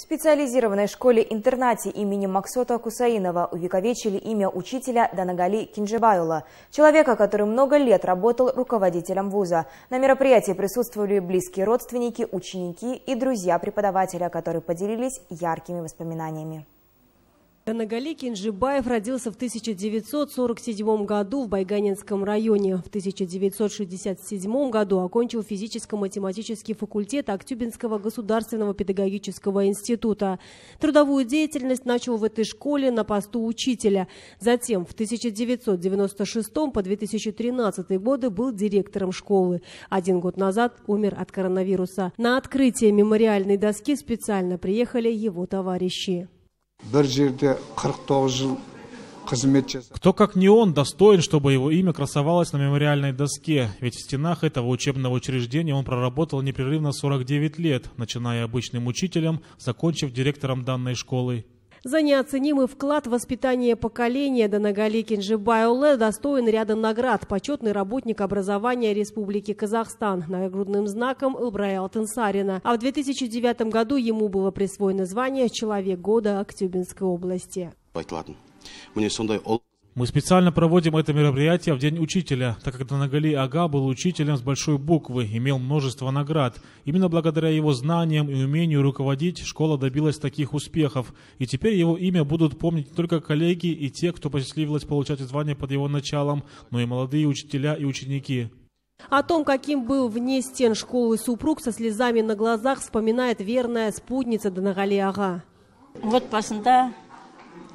В специализированной школе-интернате имени Максота Кусаинова увековечили имя учителя Данагали Кинжебайла, человека, который много лет работал руководителем вуза. На мероприятии присутствовали близкие родственники, ученики и друзья преподавателя, которые поделились яркими воспоминаниями. Канагали Кинжибаев родился в 1947 году в Байганинском районе. В 1967 году окончил физическо-математический факультет Актюбинского государственного педагогического института. Трудовую деятельность начал в этой школе на посту учителя. Затем в 1996 по 2013 годы был директором школы. Один год назад умер от коронавируса. На открытие мемориальной доски специально приехали его товарищи. Кто, как не он, достоин, чтобы его имя красовалось на мемориальной доске, ведь в стенах этого учебного учреждения он проработал непрерывно 49 лет, начиная обычным учителем, закончив директором данной школы за неоценимый вклад в воспитание поколения Данагали Кинжибайуле достоин ряда наград почетный работник образования Республики Казахстан нагрудным знаком Илбрая Алтенсарина. А в 2009 году ему было присвоено звание «Человек года Актюбинской области». Мы специально проводим это мероприятие в День Учителя, так как Данагали Ага был учителем с большой буквы, имел множество наград. Именно благодаря его знаниям и умению руководить школа добилась таких успехов, и теперь его имя будут помнить не только коллеги и те, кто посчастливилось получать звание под его началом, но и молодые учителя и ученики. О том, каким был вне стен школы супруг, со слезами на глазах вспоминает верная спутница Данагали Ага. Вот пасында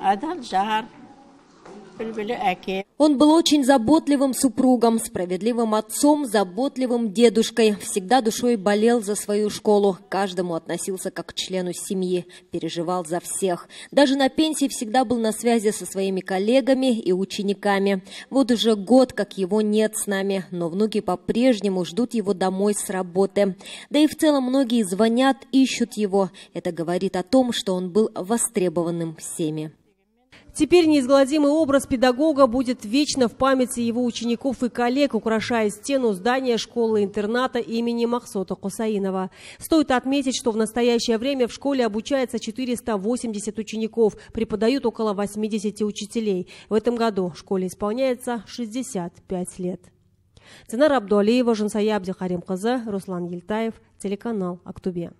адал жар, он был очень заботливым супругом, справедливым отцом, заботливым дедушкой. Всегда душой болел за свою школу. К каждому относился как к члену семьи, переживал за всех. Даже на пенсии всегда был на связи со своими коллегами и учениками. Вот уже год, как его нет с нами, но внуки по-прежнему ждут его домой с работы. Да и в целом многие звонят, ищут его. Это говорит о том, что он был востребованным всеми. Теперь неизгладимый образ педагога будет вечно в памяти его учеников и коллег, украшая стену здания школы-интерната имени Махсота Кусаинова. Стоит отметить, что в настоящее время в школе обучается 480 учеников, преподают около 80 учителей. В этом году школе исполняется 65 лет. Динара Абдуалиева, Жансая Абдихарим Руслан Ельтаев, телеканал «Актубе».